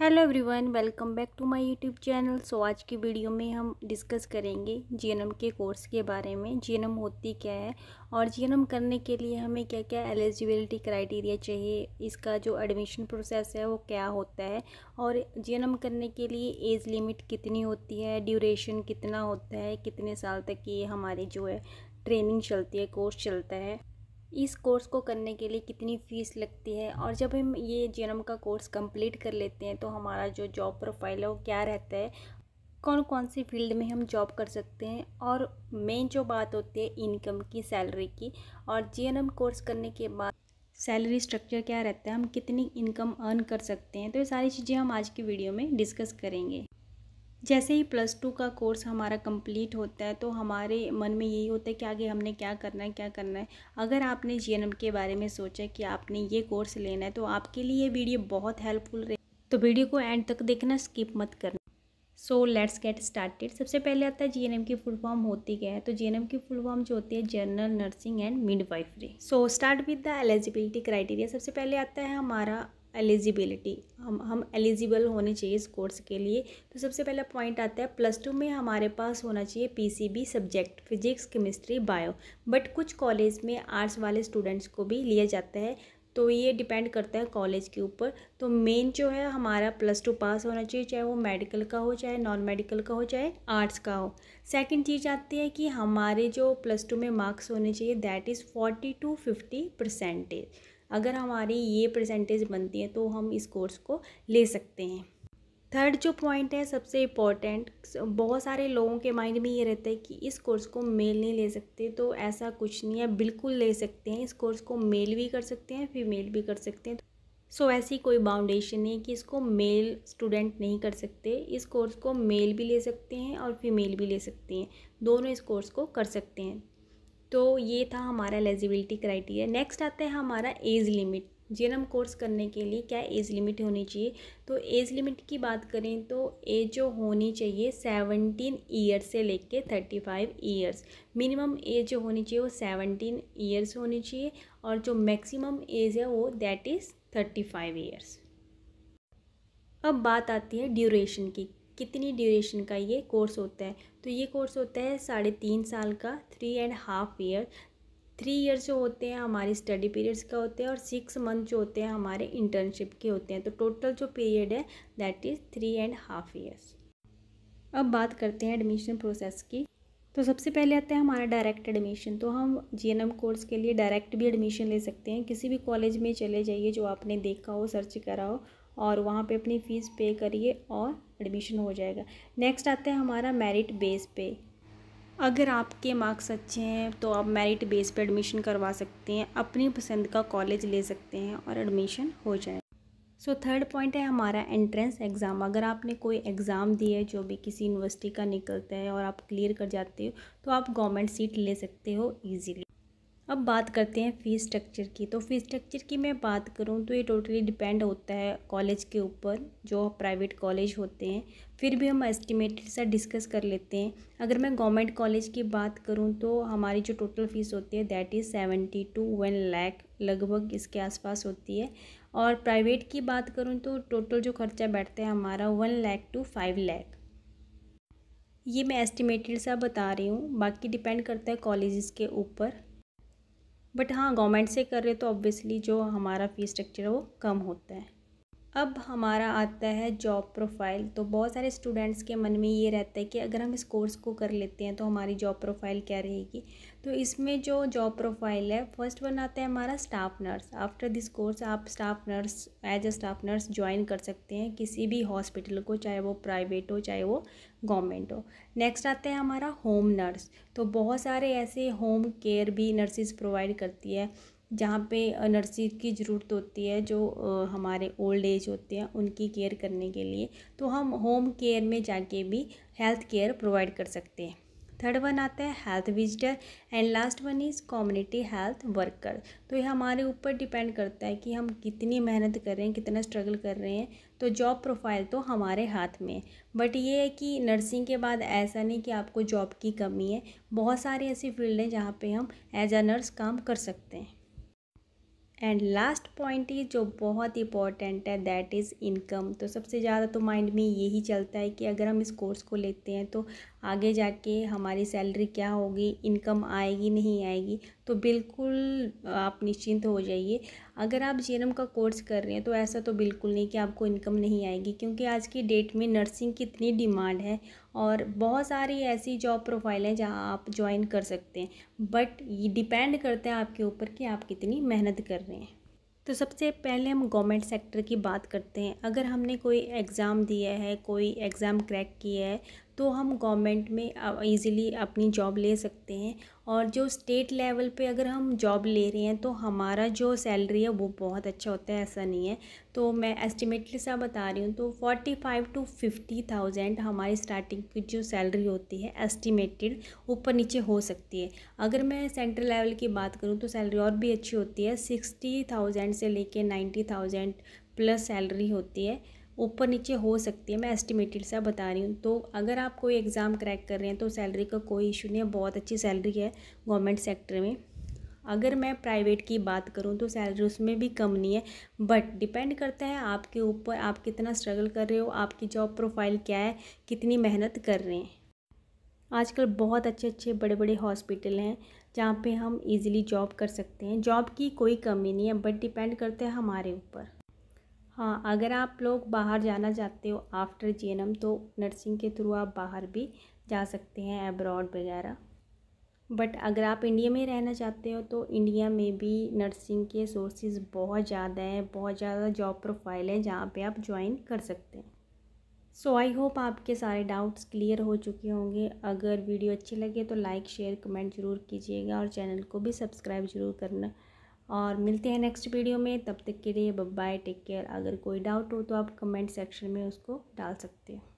hello everyone welcome back to my YouTube channel so आज की video में हम डिस्कस करेंगे जीएनएम के कोर्स के बारे में जीएनएम होती क्या है और जीएनएम करने के लिए हमें क्या क्या एलिजिबिलिटी क्राइटेरिया चाहिए इसका जो एडमिशन प्रोसेस है वो क्या होता है और जीएनएम करने के लिए एज लिमिट कितनी होती है ड्यूरेशन कितना होता है कितने साल तक ये हमारी जो है ट्रेनिंग चलती है कोर्स चलता है इस कोर्स को करने के लिए कितनी फ़ीस लगती है और जब हम ये जेनम का कोर्स कंप्लीट कर लेते हैं तो हमारा जो जॉब प्रोफाइल है वो क्या रहता है कौन कौन सी फील्ड में हम जॉब कर सकते हैं और मेन जो बात होती है इनकम की सैलरी की और जे कोर्स करने के बाद सैलरी स्ट्रक्चर क्या रहता है हम कितनी इनकम अर्न कर सकते हैं तो ये सारी चीज़ें हम आज की वीडियो में डिस्कस करेंगे जैसे ही प्लस टू का कोर्स हमारा कंप्लीट होता है तो हमारे मन में यही होता है कि आगे हमने क्या करना है क्या करना है अगर आपने जी के बारे में सोचा कि आपने ये कोर्स लेना है तो आपके लिए ये वीडियो बहुत हेल्पफुल रहे तो वीडियो को एंड तक देखना स्किप मत करना सो लेट्स गेट स्टार्टेड सबसे पहले आता है जीएनएम की फुल फॉर्म होती क्या है तो जीएनएम की फुल फॉर्म जो होती है general nursing and midwifery so start with the eligibility criteria सबसे पहले आता है हमारा एलिजिबिलिटी हम हम एलिजिबल होने चाहिए इस कोर्स के लिए तो सबसे पहला पॉइंट आता है प्लस टू में हमारे पास होना चाहिए PCB subject physics chemistry bio but कुछ कॉलेज में आर्ट्स वाले स्टूडेंट्स को भी लिया जाता है तो ये डिपेंड करता है कॉलेज के ऊपर तो मेन जो है हमारा प्लस टू पास होना चाहिए चाहे वो मेडिकल का हो चाहे नॉन मेडिकल का हो चाहे आर्ट्स का हो सेकंड चीज़ आती है कि हमारे जो प्लस टू में मार्क्स होने चाहिए that is forty to fifty percentage अगर हमारी ये परसेंटेज बनती है तो हम इस कोर्स को ले सकते हैं थर्ड जो पॉइंट है सबसे इम्पॉर्टेंट बहुत सारे लोगों के माइंड में ये रहता है कि इस कोर्स को मेल नहीं ले सकते तो ऐसा कुछ नहीं है बिल्कुल ले सकते हैं इस कोर्स को मेल भी कर सकते हैं फीमेल भी कर सकते हैं सो so, ऐसी कोई बाउंडेशन नहीं कि इसको मेल स्टूडेंट नहीं कर सकते इस कोर्स को मेल भी ले सकते हैं और फीमेल भी ले सकते हैं दोनों इस कोर्स को कर सकते हैं तो ये था हमारा एलिजिबिलिटी क्राइटेरिया नेक्स्ट आता है हमारा एज लिमिट जिनम कोर्स करने के लिए क्या एज लिमिट होनी चाहिए तो एज लिमिट की बात करें तो एज जो होनी चाहिए सेवनटीन ईयर्स से लेके thirty five years minimum age जो होनी चाहिए वो सेवनटीन ईयर्स होनी चाहिए और जो मैक्सिमम एज है वो that is thirty five years अब बात आती है ड्यूरेशन की कितनी ड्यूरेशन का ये कोर्स होता है तो ये कोर्स होता है साढ़े तीन साल का three and half year three year जो होते हैं हमारे स्टडी पीरियड्स का होते हैं और सिक्स मंथ जो होते हैं हमारे इंटर्नशिप के होते हैं तो टोटल जो पीरियड है that is three and half years अब बात करते हैं एडमिशन प्रोसेस की तो सबसे पहले आता है हमारा डायरेक्ट एडमिशन तो हम जीएनएम कोर्स के लिए डायरेक्ट भी एडमिशन ले सकते हैं किसी भी कॉलेज में चले जाइए जो आपने देखा हो सर्च करा हो और वहाँ पे अपनी फ़ीस पे करिए और एडमिशन हो जाएगा नेक्स्ट आता है हमारा मेरिट बेस पे अगर आपके मार्क्स अच्छे हैं तो आप मेरिट बेस पे एडमिशन करवा सकते हैं अपनी पसंद का कॉलेज ले सकते हैं और एडमिशन हो जाए सो थर्ड पॉइंट है हमारा एंट्रेंस एग्ज़ाम अगर आपने कोई एग्ज़ाम दिया है जो भी किसी यूनिवर्सिटी का निकलता है और आप क्लियर कर जाते हो तो आप गवर्नमेंट सीट ले सकते हो ईजीली अब बात करते हैं फ़ीस स्ट्रक्चर की तो फ़ीस स्ट्रक्चर की मैं बात करूं तो ये टोटली डिपेंड होता है कॉलेज के ऊपर जो प्राइवेट कॉलेज होते हैं फिर भी हम एस्टिमेटेड सा डिस्कस कर लेते हैं अगर मैं गवर्नमेंट कॉलेज की बात करूं तो हमारी जो टोटल फ़ीस होती है that is seventy two one lakh लगभग इसके आसपास होती है और प्राइवेट की बात करूँ तो टोटल जो खर्चा बैठता है हमारा one lakh two five lakh ये मैं एस्टिमेटेड सा बता रही हूँ बाकी डिपेंड करता है कॉलेज़ के ऊपर बट हाँ गवर्नमेंट से कर रहे तो ऑब्वियसली जो हमारा फ़ी स्ट्रक्चर है वो कम होता है अब हमारा आता है जॉब प्रोफाइल तो बहुत सारे स्टूडेंट्स के मन में ये रहता है कि अगर हम इस कोर्स को कर लेते हैं तो हमारी जॉब प्रोफाइल क्या रहेगी तो इसमें जो जॉब प्रोफाइल है फर्स्ट वन आता है हमारा staff nurse after this course आप staff nurse as a staff nurse join कर सकते हैं किसी भी हॉस्पिटल को चाहे वो प्राइवेट हो चाहे वो गवर्नमेंट हो नेक्स्ट आता है हमारा होम नर्स तो बहुत सारे ऐसे होम केयर भी नर्सिस प्रोवाइड करती है जहाँ पे नर्सिस की ज़रूरत होती है जो हमारे ओल्ड एज होते हैं उनकी केयर करने के लिए तो हम होम केयर में जाके भी हेल्थ केयर प्रोवाइड कर सकते हैं थर्ड वन आता है health visitor and last one is community health worker तो ये हमारे ऊपर डिपेंड करता है कि हम कितनी मेहनत कर रहे हैं कितना स्ट्रगल कर रहे हैं तो जॉब प्रोफाइल तो हमारे हाथ में है बट ये है कि नर्सिंग के बाद ऐसा नहीं कि आपको जॉब की कमी है बहुत सारी ऐसी फील्ड हैं जहाँ पे हम एज अ नर्स काम कर सकते हैं एंड लास्ट पॉइंट ही जो बहुत इंपॉर्टेंट है दैट इज़ इनकम तो सबसे ज़्यादा तो माइंड में यही चलता है कि अगर हम इस कोर्स को लेते हैं तो आगे जाके हमारी सैलरी क्या होगी इनकम आएगी नहीं आएगी तो बिल्कुल आप निश्चिंत हो जाइए अगर आप जीएनएम का कोर्स कर रहे हैं तो ऐसा तो बिल्कुल नहीं कि आपको इनकम नहीं आएगी क्योंकि आज की डेट में नर्सिंग की इतनी डिमांड है और बहुत सारी ऐसी जॉब प्रोफाइल हैं जहाँ आप ज्वाइन कर सकते हैं बट ये डिपेंड करते हैं आपके ऊपर कि आप कितनी मेहनत कर रहे हैं तो सबसे पहले हम गवर्नमेंट सेक्टर की बात करते हैं अगर हमने कोई एग्ज़ाम दिया है कोई एग्ज़ाम क्रैक किया है तो हम गवर्नमेंट में इजीली अपनी जॉब ले सकते हैं और जो स्टेट लेवल पे अगर हम जॉब ले रहे हैं तो हमारा जो सैलरी है वो बहुत अच्छा होता है ऐसा नहीं है तो मैं एस्टिमेटली सा बता रही हूँ तो forty five two fifty thousand हमारी स्टार्टिंग की जो सैलरी होती है एस्टिमेटेड ऊपर नीचे हो सकती है अगर मैं सेंट्रल लेवल की बात करूँ तो सैलरी और भी अच्छी होती है सिक्सटी थाउजेंड से लेके नाइन्टी प्लस सैलरी होती है ऊपर नीचे हो सकती है मैं एस्टिमेटेड सा बता रही हूँ तो अगर आप कोई एग्ज़ाम क्रैक कर रहे हैं तो सैलरी का कोई इशू नहीं है बहुत अच्छी सैलरी है गवर्नमेंट सेक्टर में अगर मैं प्राइवेट की बात करूँ तो सैलरी उसमें भी कम नहीं है बट डिपेंड करता है आपके ऊपर आप कितना स्ट्रगल कर रहे हो आपकी जॉब प्रोफाइल क्या है कितनी मेहनत कर रहे हैं आजकल बहुत अच्छे अच्छे बड़े बड़े हॉस्पिटल हैं जहाँ पे हम इजीली जॉब कर सकते हैं जॉब की कोई कमी नहीं है बट डिपेंड करता है हमारे ऊपर हाँ अगर आप लोग बाहर जाना चाहते हो आफ्टर जे तो नर्सिंग के थ्रू आप बाहर भी जा सकते हैं एब्रॉड वगैरह बट अगर आप इंडिया में रहना चाहते हो तो इंडिया में भी नर्सिंग के सोर्सेज बहुत ज़्यादा हैं बहुत ज़्यादा जॉब प्रोफाइल है जहाँ पे आप ज्वाइन कर सकते हैं सो आई होप आपके सारे डाउट्स क्लियर हो चुके होंगे अगर वीडियो अच्छी लगे तो लाइक शेयर कमेंट ज़रूर कीजिएगा और चैनल को भी सब्सक्राइब ज़रूर करना और मिलते हैं नेक्स्ट वीडियो में तब तक के लिए बाय टेक केयर अगर कोई डाउट हो तो आप कमेंट सेक्शन में उसको डाल सकते हैं